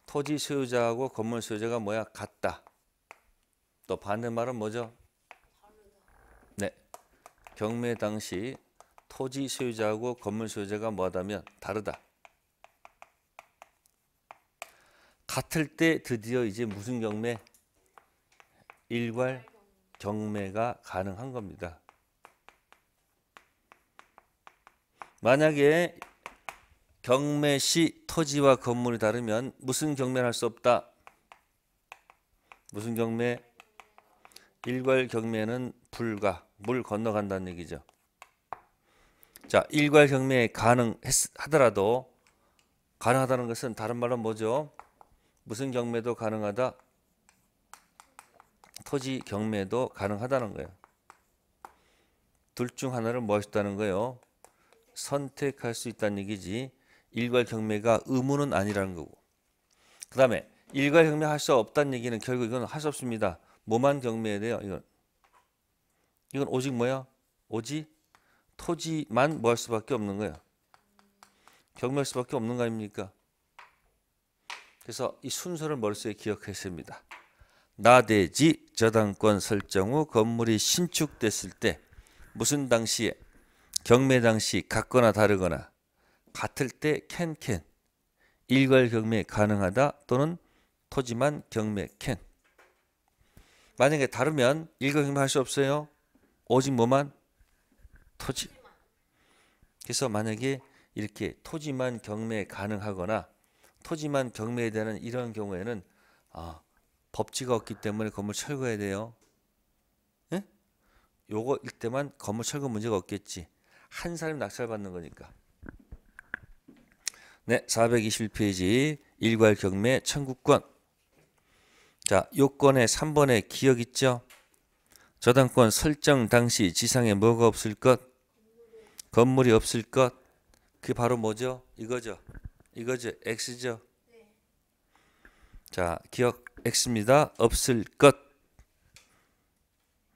토지 소유자하고 건물 소유자가 뭐야? 같다. 또 반대 말은 뭐죠? 경매 당시 토지 소유자하고 건물 소유자가 뭐하다면 다르다. 같을 때 드디어 이제 무슨 경매? 일괄 경매가 가능한 겁니다. 만약에 경매 시 토지와 건물이 다르면 무슨 경매를 할 수 없다. 무슨 경매? 일괄 경매는 불가. 물 건너간다는 얘기죠. 자, 일괄 경매에 가능하더라도 가능하다는 것은 다른 말은 뭐죠? 무슨 경매도 가능하다? 토지 경매도 가능하다는 거예요. 둘 중 하나를 뭐할수 있다는 거예요? 선택할 수 있다는 얘기지. 일괄 경매가 의무는 아니라는 거고. 그 다음에 일괄 경매 할 수 없다는 얘기는 결국 이건 할 수 없습니다. 뭐만 경매에 대요 이건 이건 오직 뭐야? 오지 토지만 뭐 할 수밖에 없는 거야. 경멸 수밖에 없는 거 아닙니까? 그래서 이 순서를 머릿속에 기억했습니다. 나대지 저당권 설정 후 건물이 신축됐을 때 무슨 당시에 경매 당시 같거나 다르거나 같을 때 캔캔 일괄 경매 가능하다 또는 토지만 경매 캔 만약에 다르면 일괄 경매 할수 없어요 오직 뭐만 토지. 그래서 만약에 이렇게 토지만 경매 가능하거나 토지만 경매에 대한 이런 경우에는 아, 법치가 없기 때문에 건물 철거해야 돼요. 예? 요거일 때만 건물 철거 문제가 없겠지. 한 사람 낙찰받는 거니까. 네, 421페이지 일괄 경매 청구권. 자, 요건의 3번에 기억 있죠? 저당권 설정 당시 지상에 뭐가 없을 것? 건물이 없을 것. 그게 바로 뭐죠? 이거죠. 이거죠. X죠. 자, 기억 X입니다. 없을 것.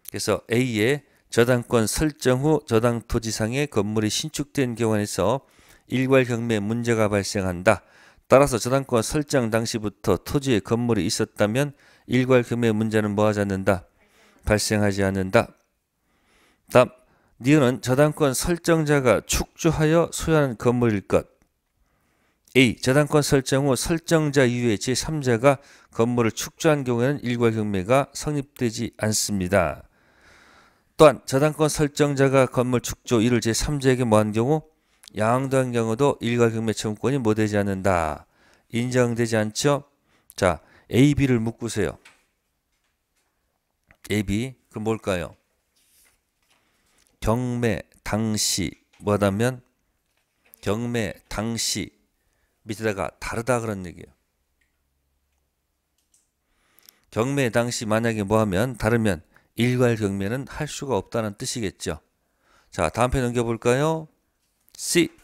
그래서 A의 저당권 설정 후 저당 토지상에 건물이 신축된 경우에서 일괄 경매 문제가 발생한다. 따라서 저당권 설정 당시부터 토지에 건물이 있었다면 일괄 경매 문제는 뭐하지 않는다. 발생하지 않는다. 답. 니은은 저당권 설정자가 축조하여 소유하 건물일 것. A. 저당권 설정 후 설정자 이외 제3자가 건물을 축조한 경우에는 일괄 경매가 성립되지 않습니다. 또한 저당권 설정자가 건물 축조 이를 제3자에게 모한 경우 양도한 경우도 일괄 경매 청권이 못되지 않는다. 인정되지 않죠? 자, A, B를 묶으세요. 앱이 그 뭘까요? 경매 당시 뭐다면 경매 당시 밑에다가 다르다 그런 얘기예요. 경매 당시 만약에 뭐하면 다르면 일괄 경매는 할 수가 없다는 뜻이겠죠. 자 다음 편 넘겨볼까요? C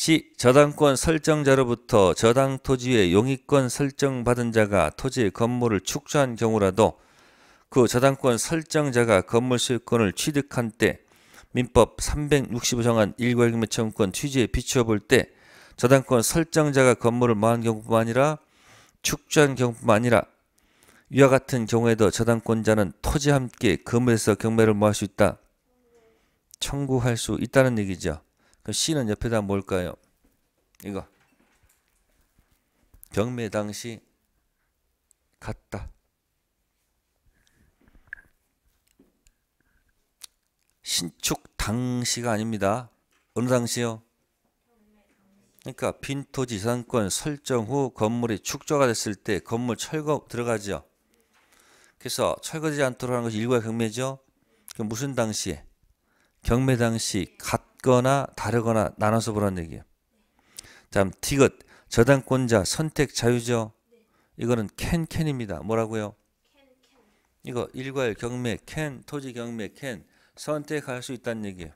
시 저당권 설정자로부터 저당 토지의 용익권 설정받은 자가 토지의 건물을 축소한 경우라도 그 저당권 설정자가 건물 소유권을 취득한 때 민법 365정한 일괄경매청권 취지에 비추어 볼 때 저당권 설정자가 건물을 모한 경우뿐만 아니라 축소한 경우뿐만 아니라 위와 같은 경우에도 저당권자는 토지 와 함께 금에서 경매를 모할 수 있다. 청구할 수 있다는 얘기죠. 그 C는 옆에다 뭘까요? 이거 경매 당시 갔다 신축 당시가 아닙니다. 어느 당시요? 그러니까 빈토지 상권 설정 후 건물이 축조가 됐을 때 건물 철거 들어가죠. 그래서 철거되지 않도록 하는 것이 일괄 경매죠. 그 무슨 당시에? 경매 당시 갓 같거나 다르거나 나눠서 보라는 얘기예요. 다음 디귿 저당권자 선택 자유죠. 이거는 캔캔입니다. 뭐라고요? 이거 일괄 경매 캔 토지 경매 캔 선택할 수 있다는 얘기예요.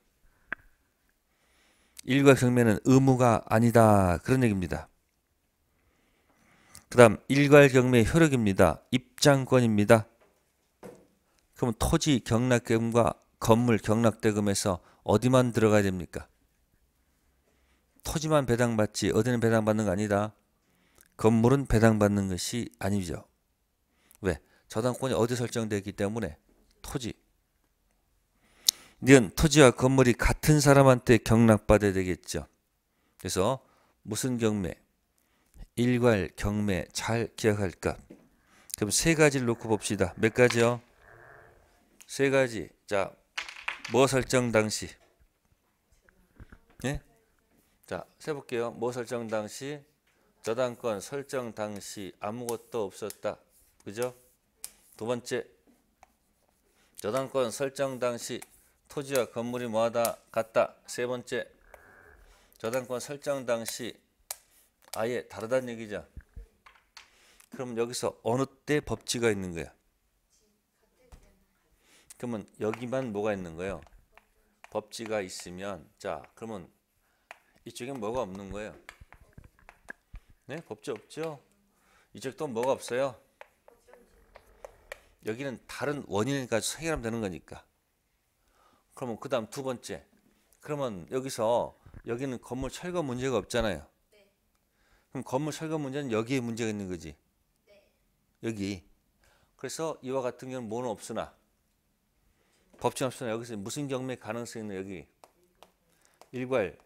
일괄 경매는 의무가 아니다 그런 얘기입니다. 그다음 일괄 경매 효력입니다. 입장권입니다. 그럼 토지 경락금과 건물 경락대금에서 어디만 들어가야 됩니까? 토지만 배당받지 어디는 배당받는 거 아니다. 건물은 배당받는 것이 아니죠. 왜? 저당권이 어디 설정되기 때문에 토지. 이건 토지와 건물이 같은 사람한테 경락받아야 되겠죠. 그래서 무슨 경매, 일괄 경매 잘 기억할까? 그럼 세 가지를 놓고 봅시다. 몇 가지요? 세 가지. 자, 뭐 설정 당시 예? 자, 세 볼게요. 뭐 설정 당시 저당권 설정 당시 아무것도 없었다. 그죠? 두 번째 저당권 설정 당시 토지와 건물이 뭐하다 같다. 세 번째 저당권 설정 당시 아예 다르다는 얘기죠. 그럼 여기서 어느 때 법치가 있는 거야? 그러면 여기만 뭐가 있는 거예요? 법지가 있으면 자 그러면 이쪽엔 뭐가 없는 거예요? 네 법지 없죠? 이쪽또 뭐가 없어요? 여기는 다른 원인을 가지 해결하면 되는 거니까. 그러면 그 다음 두 번째. 그러면 여기서 여기는 건물 철거 문제가 없잖아요. 네. 그럼 건물 철거 문제는 여기에 문제가 있는 거지. 네. 여기. 그래서 이와 같은 경우는 뭐는 없으나 법정합선 여기서 무슨 경매 가능성이 있는 여기 일괄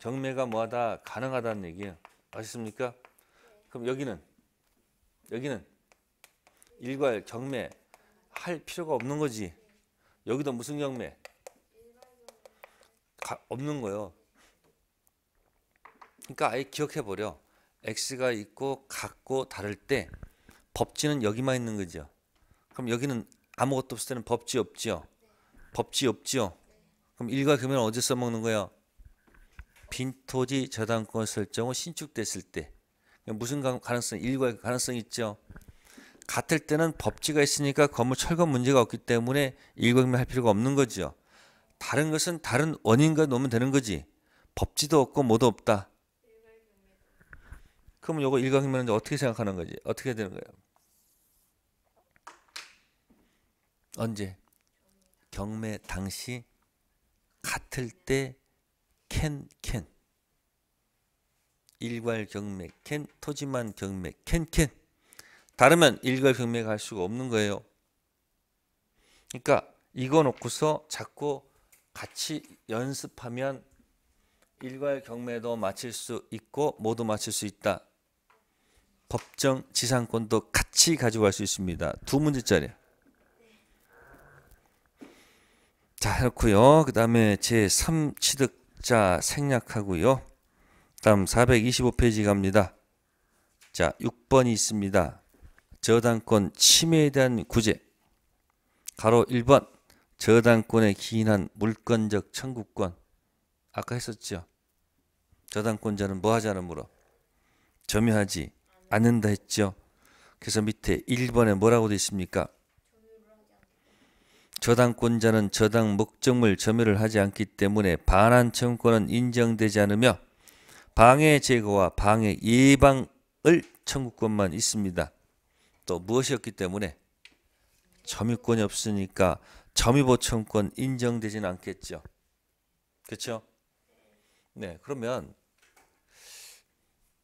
경매가 뭐하다 가능하다는 얘기예요. 아셨습니까? 그럼 여기는 여기는 일괄 경매 할 필요가 없는 거지. 여기도 무슨 경매? 가, 없는 거예요. 그러니까 아예 기억해 버려. x가 있고 같고 다를 때 법지는 여기만 있는 거죠. 그럼 여기는 아무것도 없을 때는 법지 없지요. 법지 없지요. 그럼 일과 금을 어제 써먹는 거야? 빈토지 저당권 설정은 신축됐을 때 그러니까 무슨 가능성? 일과 그 가능성 있죠. 같을 때는 법지가 있으니까 건물 철거 문제가 없기 때문에 일과금을 할 필요가 없는 거죠. 다른 것은 다른 원인과 놓으면 되는 거지. 법지도 없고 뭐도 없다. 그럼 요거 일과금을 어떻게 생각하는 거지? 어떻게 되는 거예요? 언제? 경매 당시 같을 때 캔, 캔. 일괄 경매 캔, 토지만 경매 캔, 캔. 다르면 일괄 경매 갈 수가 없는 거예요. 그러니까 이거 놓고서 자꾸 같이 연습하면 일괄 경매도 마칠 수 있고 모두 마칠 수 있다. 법정 지상권도 같이 가져갈 수 있습니다. 두 문제짜리. 자, 그렇고요. 그 다음에 제 3취득자 생략하고요. 다음 425페이지 갑니다. 자, 6번이 있습니다. 저당권 침해에 대한 구제. 가로 1번. 저당권에 기인한 물권적 청구권. 아까 했었죠. 저당권자는 뭐 하지 않은 물어? 점유하지 않는다 했죠. 그래서 밑에 1번에 뭐라고 되어 있습니까? 저당권자는 저당 목적물 점유를 하지 않기 때문에 반환 청구권은 인정되지 않으며 방해 제거와 방해 예방을 청구권만 있습니다. 또 무엇이 없기 때문에 점유권이 없으니까 점유보청권 인정되지는 않겠죠. 그렇죠? 네, 그러면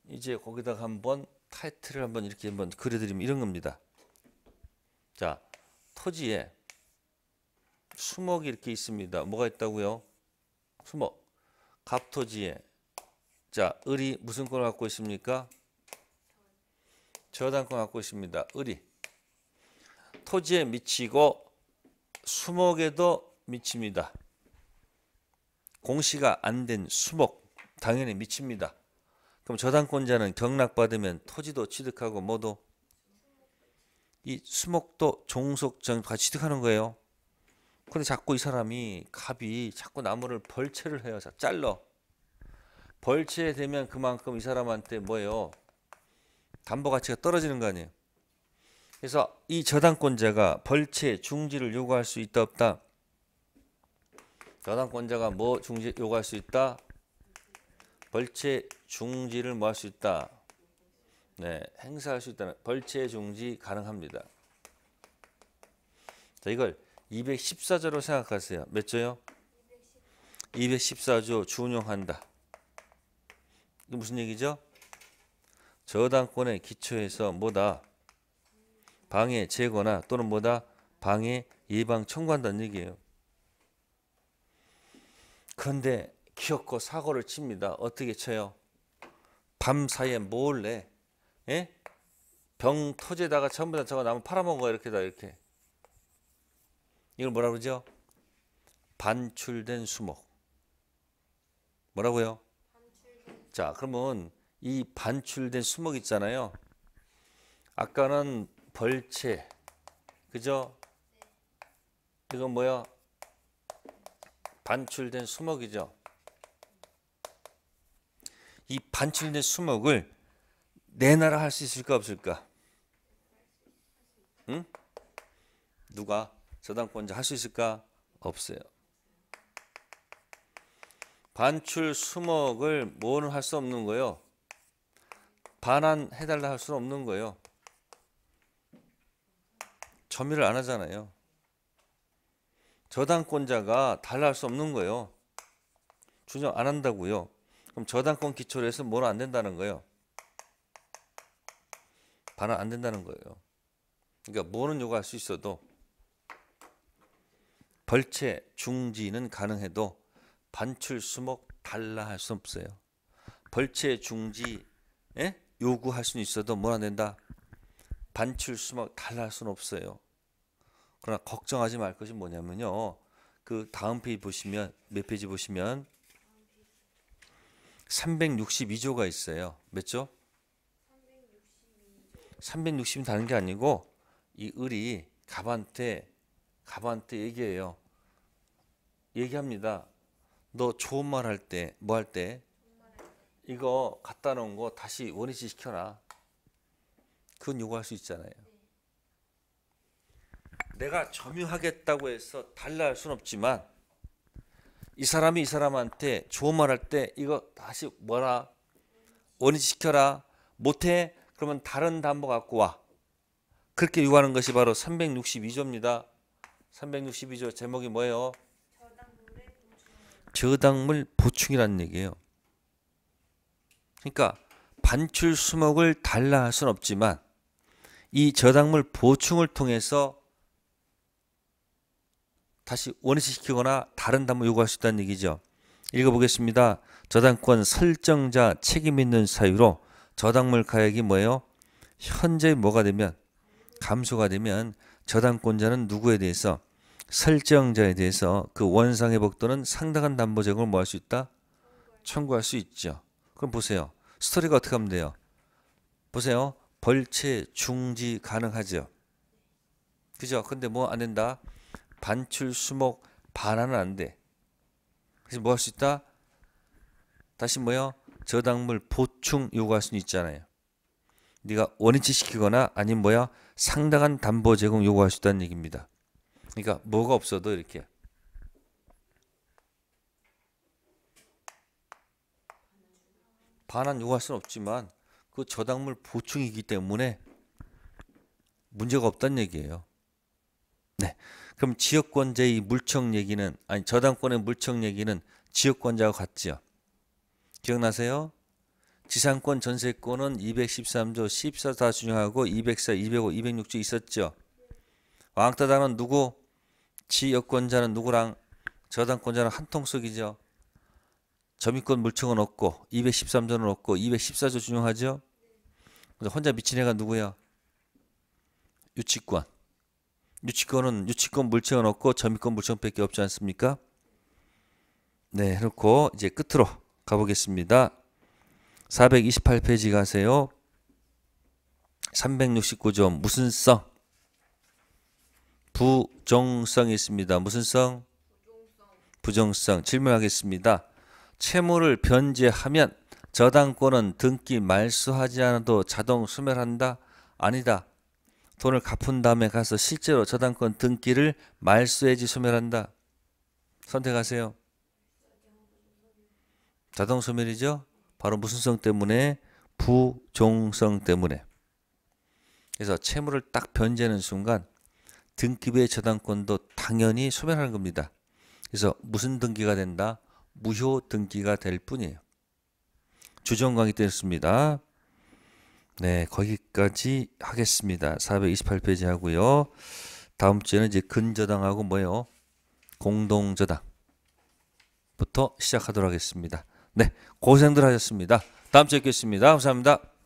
이제 거기다 한번 타이틀을 한번 이렇게 한번 그려드리면 이런 겁니다. 자, 토지에 수목이 이렇게 있습니다. 뭐가 있다고요? 수목. 갑토지에. 자, 을이 무슨 권을 갖고 있습니까? 저당권 갖고 있습니다. 을이. 토지에 미치고 수목에도 미칩니다. 공시가 안 된 수목 당연히 미칩니다. 그럼 저당권자는 경락받으면 토지도 취득하고 뭐도 이 수목도 종속정 같 취득하는 거예요. 근데 자꾸 이 사람이 갑이 자꾸 나무를 벌채를 해요. 자, 잘러. 벌채 되면 그만큼 이 사람한테 뭐예요? 담보 가치가 떨어지는 거 아니에요. 그래서 이 저당권자가 벌채 중지를 요구할 수 있다 없다. 저당권자가 뭐 중지 요구할 수 있다? 벌채 중지를 뭐 할 수 있다? 네, 행사할 수 있다는 벌채 중지 가능합니다. 자, 이걸 214조로 생각하세요. 몇 조요? 214조 준용한다. 이게 무슨 얘기죠? 저당권의 기초에서 뭐다? 방해, 제거나 또는 뭐다? 방해, 예방, 청구한다는 얘기예요. 근데 기어코 사고를 칩니다. 어떻게 쳐요? 밤사이에 몰래 예? 병토지에다가 전부 다 저거 나면 팔아먹어 이렇게 다 이렇게 이걸 뭐라 그러죠? 반출된 수목. 뭐라고요? 반출된. 자, 그러면 이 반출된 수목 있잖아요. 아까는 벌채, 그죠? 이건 뭐야? 반출된 수목이죠. 이 반출된 수목을 내놔라 할 수 있을까 없을까? 응? 누가? 저당권자 할 수 있을까? 없어요. 반출 수목을 뭐는 할수 없는 거요. 반환 해달라 할 수 없는 거요. 점유를 안 하잖아요. 저당권자가 달라 할 수 없는 거요. 준영 안 한다고요. 그럼 저당권 기초로 해서 뭐는 안 된다는 거요 반환 안 된다는 거예요. 그러니까 뭐는 요구할 수 있어도 벌채 중지는 가능해도 반출 수목 달라 할 수 없어요. 벌채 중지 에? 예? 요구할 수는 있어도 뭐라 된다. 반출 수목 달라 할 수는 없어요. 그러나 걱정하지 말 것이 뭐냐면요. 그 다음 페이지 보시면 몇 페이지 보시면 362조가 있어요. 몇 조? 362조. 360이 다른 게 아니고 이 을이 갑한테 가반한테 얘기해요. 얘기합니다. 너 좋은 말 할 때 뭐 할때 뭐 이거 갖다 놓은 거 다시 원위치 시켜라. 그건 요구할 수 있잖아요. 내가 점유하겠다고 해서 달라 할순 없지만 이 사람이 이 사람한테 좋은 말 할 때 이거 다시 뭐라 원위치 시켜라 못해 그러면 다른 담보 갖고 와 그렇게 요구하는 것이 바로 362조입니다. 362조 제목이 뭐예요? 저당물 보충이라는 얘기예요. 그러니까 반출 수목을 달라 할 수는 없지만 이 저당물 보충을 통해서 다시 원시시키거나 다른 담을 요구할 수 있다는 얘기죠. 읽어보겠습니다. 저당권 설정자 책임 있는 사유로 저당물 가액이 뭐예요? 현재 뭐가 되면 감소가 되면 저당권자는 누구에 대해서 설정자에 대해서 그 원상의 복도는 상당한 담보 제공을 뭐 할 수 있다? 청구할 수 있죠. 그럼 보세요. 스토리가 어떻게 하면 돼요? 보세요. 벌채 중지 가능하죠. 그죠? 근데 뭐 안 된다. 반출 수목 반환은 안 돼. 그래서 뭐 할 수 있다? 다시 뭐요? 저당물 보충 요구할 수 있잖아요. 네가 원인치 시키거나 아니면 뭐야? 상당한 담보 제공 요구할 수 있다는 얘기입니다. 그러니까 뭐가 없어도 이렇게 반환 요구할 수는 없지만 그 저당물 보충이기 때문에 문제가 없다는 얘기예요. 네. 그럼 지역권자의 물청 얘기는 아니 저당권의 물청 얘기는 지역권자와 같지요. 기억나세요? 지상권 전세권은 213조 14 다준용하고 204, 205, 206조 있었죠. 왕따당은 누구? 지 여권자는 누구랑 저당권자는 한통속이죠. 점유권 물청은 없고 213조는 없고 214조 중요하죠 혼자 미친 애가 누구야? 유치권. 유치권은 유치권 물청은 없고 점유권 물청밖에 없지 않습니까? 네, 그렇고 이제 끝으로 가보겠습니다. 428페이지 가세요. 369점 무슨 성 부정성이 있습니다. 무슨 성? 부정성. 질문하겠습니다. 채무를 변제하면 저당권은 등기 말소하지 않아도 자동 소멸한다? 아니다. 돈을 갚은 다음에 가서 실제로 저당권 등기를 말소해지 소멸한다. 선택하세요. 자동 소멸이죠. 바로 무슨 성 때문에 부종성 때문에. 그래서 채무를 딱 변제하는 순간 등기부의 저당권도 당연히 소멸하는 겁니다. 그래서 무슨 등기가 된다? 무효 등기가 될 뿐이에요. 주정 강의 되었습니다. 네, 거기까지 하겠습니다. 428페이지 하고요. 다음 주에는 이제 근저당하고 뭐요 공동저당부터 시작하도록 하겠습니다. 네, 고생들 하셨습니다. 다음 주에 뵙겠습니다. 감사합니다.